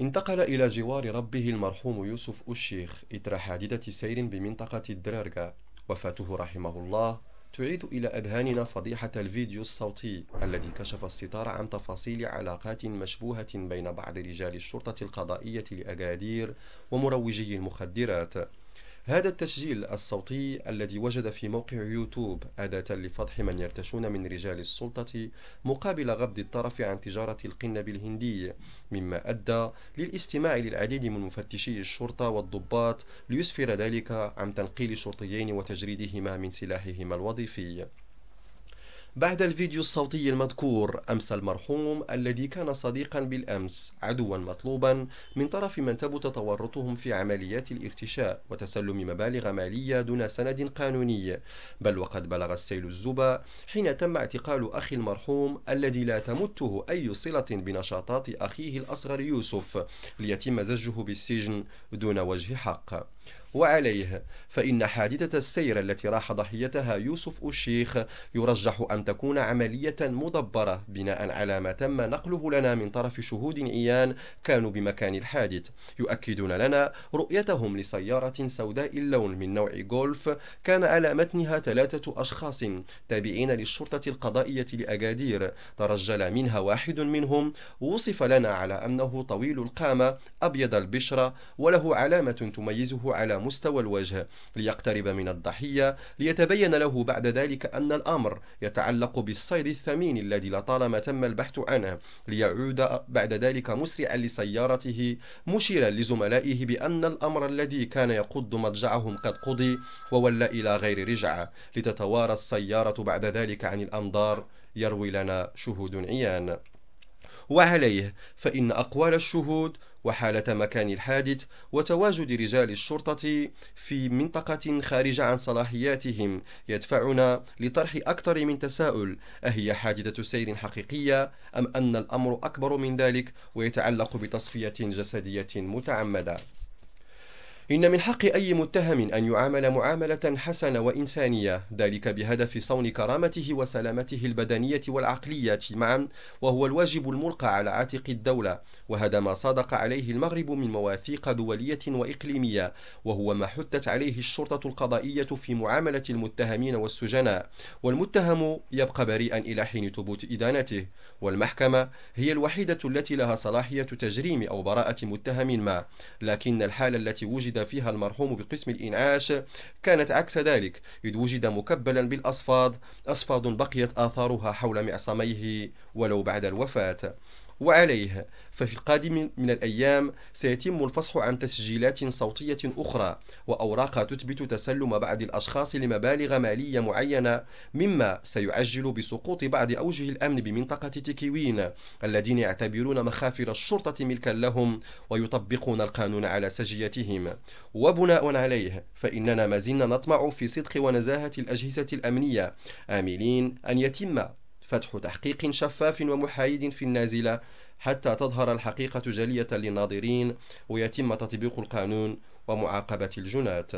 انتقل إلى جوار ربه المرحوم يوسف الشيخ إثر حادثة سير بمنطقة الدرارقة وفاته رحمه الله تعيد إلى أذهاننا فضيحة الفيديو الصوتي الذي كشف الستار عن تفاصيل علاقات مشبوهة بين بعض رجال الشرطة القضائية لأكادير ومروجي المخدرات هذا التسجيل الصوتي الذي وجد في موقع يوتيوب أداة لفضح من يرتشون من رجال السلطة مقابل غض الطرف عن تجارة القنب الهندي مما أدى للاستماع للعديد من مفتشي الشرطة والضباط ليسفر ذلك عن تنقيل شرطيين وتجريدهما من سلاحهما الوظيفي بعد الفيديو الصوتي المذكور أمس المرحوم الذي كان صديقا بالأمس عدوا مطلوبا من طرف من ثبت تورطهم في عمليات الارتشاء وتسلم مبالغ مالية دون سند قانوني بل وقد بلغ السيل الزبا حين تم اعتقال أخي المرحوم الذي لا تمته أي صلة بنشاطات أخيه الأصغر يوسف ليتم زجه بالسجن دون وجه حق وعليه فإن حادثة السير التي راح ضحيتها يوسف الشيخ يرجح أن تكون عملية مدبرة بناء على ما تم نقله لنا من طرف شهود عيان كانوا بمكان الحادث يؤكدون لنا رؤيتهم لسيارة سوداء اللون من نوع جولف كان على متنها ثلاثة أشخاص تابعين للشرطة القضائية لأكادير ترجل منها واحد منهم وصف لنا على أنه طويل القامة أبيض البشرة وله علامة تميزه على مستوى الوجه ليقترب من الضحية ليتبين له بعد ذلك أن الأمر يتعلق بالصيد الثمين الذي لطالما تم البحث عنه ليعود بعد ذلك مسرعا لسيارته مشيرا لزملائه بأن الأمر الذي كان يقض مضجعهم قد قضي وولى إلى غير رجعة لتتوارى السيارة بعد ذلك عن الأنظار يروي لنا شهود عيان وعليه فإن أقوال الشهود وحالة مكان الحادث وتواجد رجال الشرطة في منطقة خارجة عن صلاحياتهم يدفعنا لطرح أكثر من تساؤل أهي حادثة سير حقيقية أم أن الأمر أكبر من ذلك ويتعلق بتصفية جسدية متعمدة إن من حق أي متهم أن يعامل معاملة حسنة وإنسانية ذلك بهدف صون كرامته وسلامته البدنية والعقلية معا وهو الواجب الملقى على عاتق الدولة وهذا ما صادق عليه المغرب من مواثيق دولية وإقليمية وهو ما حثت عليه الشرطة القضائية في معاملة المتهمين والسجناء والمتهم يبقى بريئا إلى حين ثبوت إدانته والمحكمة هي الوحيدة التي لها صلاحية تجريم أو براءة متهم ما لكن الحالة التي وجد فيها المرحوم بقسم الإنعاش كانت عكس ذلك إذ وجد مكبلا بالأصفاد أصفاد بقيت آثارها حول معصميه ولو بعد الوفاة وعليه ففي القادم من الأيام سيتم الفصح عن تسجيلات صوتية أخرى وأوراق تثبت تسلم بعض الأشخاص لمبالغ مالية معينة مما سيعجل بسقوط بعض أوجه الأمن بمنطقة تيكيوين الذين يعتبرون مخافر الشرطة ملكا لهم ويطبقون القانون على سجيتهم وبناء عليه فإننا ما زلنا نطمع في صدق ونزاهة الأجهزة الأمنية آملين أن يتم فتح تحقيق شفاف ومحايد في النازلة حتى تظهر الحقيقة جلية للناظرين ويتم تطبيق القانون ومعاقبة الجنات